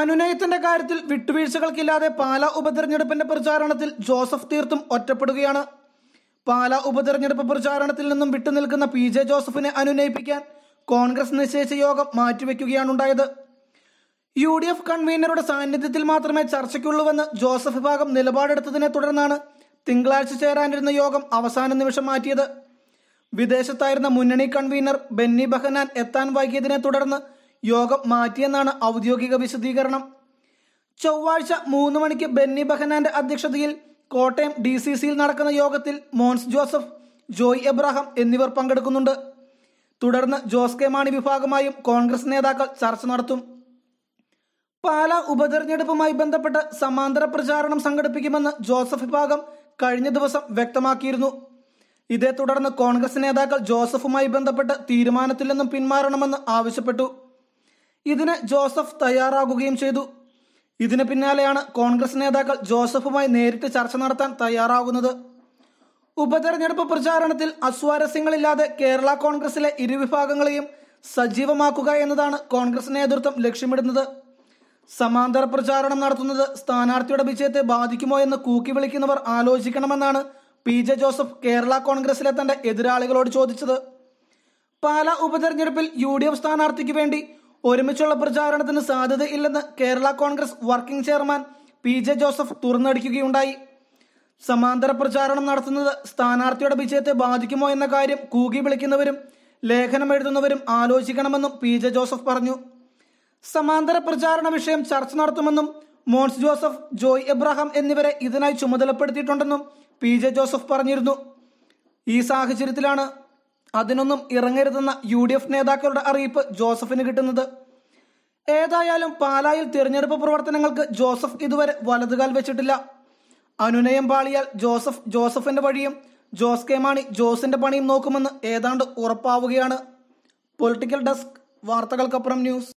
അനുനയത്തിന്റെ കാര്യത്തിൽ വിട്ടുവീഴ്ചകൾക്കില്ലാതെ പാലാ ഉപതെരഞ്ഞെടുപ്പിന്റെ പ്രചാരണത്തിൽ ജോസഫ് തീർത്തും ഒറ്റപ്പെടുകയാണ് പാലാ ഉപതെരഞ്ഞെടുപ്പ് പ്രചാരണത്തിൽ നിന്നും വിട്ടുനിൽക്കുന്ന പി ജെ ജോസഫിനെ അനുനയിപ്പിക്കാൻ കോൺഗ്രസ് നിശ്ചയിച്ച യോഗം മാറ്റിവെക്കുകയാണുണ്ടായത് യു ഡി എഫ് കൺവീനറുടെ സാന്നിധ്യത്തിൽ മാത്രമേ ചർച്ചയ്ക്കുള്ളൂവെന്ന് ജോസഫ് വിഭാഗം നിലപാടെടുത്തതിനെ തുടർന്നാണ് തിങ്കളാഴ്ച ചേരാനിരുന്ന യോഗം അവസാന നിമിഷം മാറ്റിയത് വിദേശത്തായിരുന്ന മുന്നണി കൺവീനർ ബെന്നി ബഹനാൻ എത്താൻ വൈകിയതിനെ തുടർന്ന് യോഗം മാറ്റിയെന്നാണ് ഔദ്യോഗിക വിശദീകരണം ചൊവ്വാഴ്ച മൂന്ന് മണിക്ക് ബെന്നി ബഹനാന്റെ അധ്യക്ഷതയിൽ കോട്ടയം ഡി സി സിയിൽ നടക്കുന്ന യോഗത്തിൽ മോൻസ് ജോസഫ് ജോയ് എബ്രഹാം എന്നിവർ പങ്കെടുക്കുന്നുണ്ട് തുടർന്ന് ജോസ് കെ മാണി വിഭാഗമായും കോൺഗ്രസ് നേതാക്കൾ ചർച്ച നടത്തും പാലാ ഉപതെരഞ്ഞെടുപ്പുമായി ബന്ധപ്പെട്ട് സമാന്തര പ്രചാരണം സംഘടിപ്പിക്കുമെന്ന് ജോസഫ് വിഭാഗം കഴിഞ്ഞ ദിവസം വ്യക്തമാക്കിയിരുന്നു ഇതേ തുടർന്ന് കോൺഗ്രസ് നേതാക്കൾ ജോസഫുമായി ബന്ധപ്പെട്ട് തീരുമാനത്തിൽ നിന്നും പിന്മാറണമെന്ന് ആവശ്യപ്പെട്ടു ഇതിന് ജോസഫ് തയ്യാറാകുകയും ചെയ്തു ഇതിന് പിന്നാലെയാണ് കോൺഗ്രസ് നേതാക്കൾ ജോസഫുമായി നേരിട്ട് ചർച്ച നടത്താൻ തയ്യാറാകുന്നത് ഉപതെരഞ്ഞെടുപ്പ് പ്രചാരണത്തിൽ അസ്വാരസ്യങ്ങളില്ലാതെ കേരള കോൺഗ്രസിലെ ഇരുവിഭാഗങ്ങളെയും സജീവമാക്കുക എന്നതാണ് കോൺഗ്രസ് നേതൃത്വം ലക്ഷ്യമിടുന്നത് സമാന്തര പ്രചാരണം നടത്തുന്നത് സ്ഥാനാർത്ഥിയുടെ വിജയത്തെ ബാധിക്കുമോ എന്ന് കൂക്കി വിളിക്കുന്നവർ ആലോചിക്കണമെന്നാണ് പി ജെ ജോസഫ് കേരള കോൺഗ്രസിലെ തന്റെ എതിരാളികളോട് ചോദിച്ചത് പാലാ ഉപതെരഞ്ഞെടുപ്പിൽ യു ഡി എഫ് സ്ഥാനാർത്ഥിക്ക് വേണ്ടി ഒരുമിച്ചുള്ള പ്രചാരണത്തിന് ഇല്ലെന്ന് Kerala Congress working chairman P J Joseph തുറന്നടിക്കുകയുണ്ടായി സമാന്തര പ്രചാരണം നടത്തുന്നത് സ്ഥാനാർത്ഥിയുടെ വിജയത്തെ ബാധിക്കുമോ എന്ന കാര്യം കൂകി വിളിക്കുന്നവരും ലേഖനം എഴുതുന്നവരും ആലോചിക്കണമെന്നും പി ജെ ജോസഫ് പറഞ്ഞു സമാന്തര പ്രചാരണ വിഷയം ചർച്ച നടത്തുമെന്നും മോൻസ് ജോസഫ് ജോയ് എബ്രഹാം എന്നിവരെ ഇതിനായി ചുമതലപ്പെടുത്തിയിട്ടുണ്ടെന്നും പി ജെ ജോസഫ് പറഞ്ഞിരുന്നു ഈ സാഹചര്യത്തിലാണ് അതിനൊന്നും ഇറങ്ങരുതെന്ന യു ഡി എഫ് നേതാക്കളുടെ അറിയിപ്പ് ജോസഫിന് കിട്ടുന്നത് ഏതായാലും പാലായിൽ തിരഞ്ഞെടുപ്പ് പ്രവർത്തനങ്ങൾക്ക് ജോസഫ് ഇതുവരെ വലതുകാൽ വെച്ചിട്ടില്ല അനുനയം പാളിയാൽ ജോസഫ് ജോസഫിന്റെ വഴിയും ജോസ് കെ മാണി ജോസിന്റെ പണിയും നോക്കുമെന്ന് ഏതാണ്ട് ഉറപ്പാവുകയാണ് പൊളിറ്റിക്കൽ ഡെസ്ക് വാർത്തകൾക്കപ്പുറം ന്യൂസ്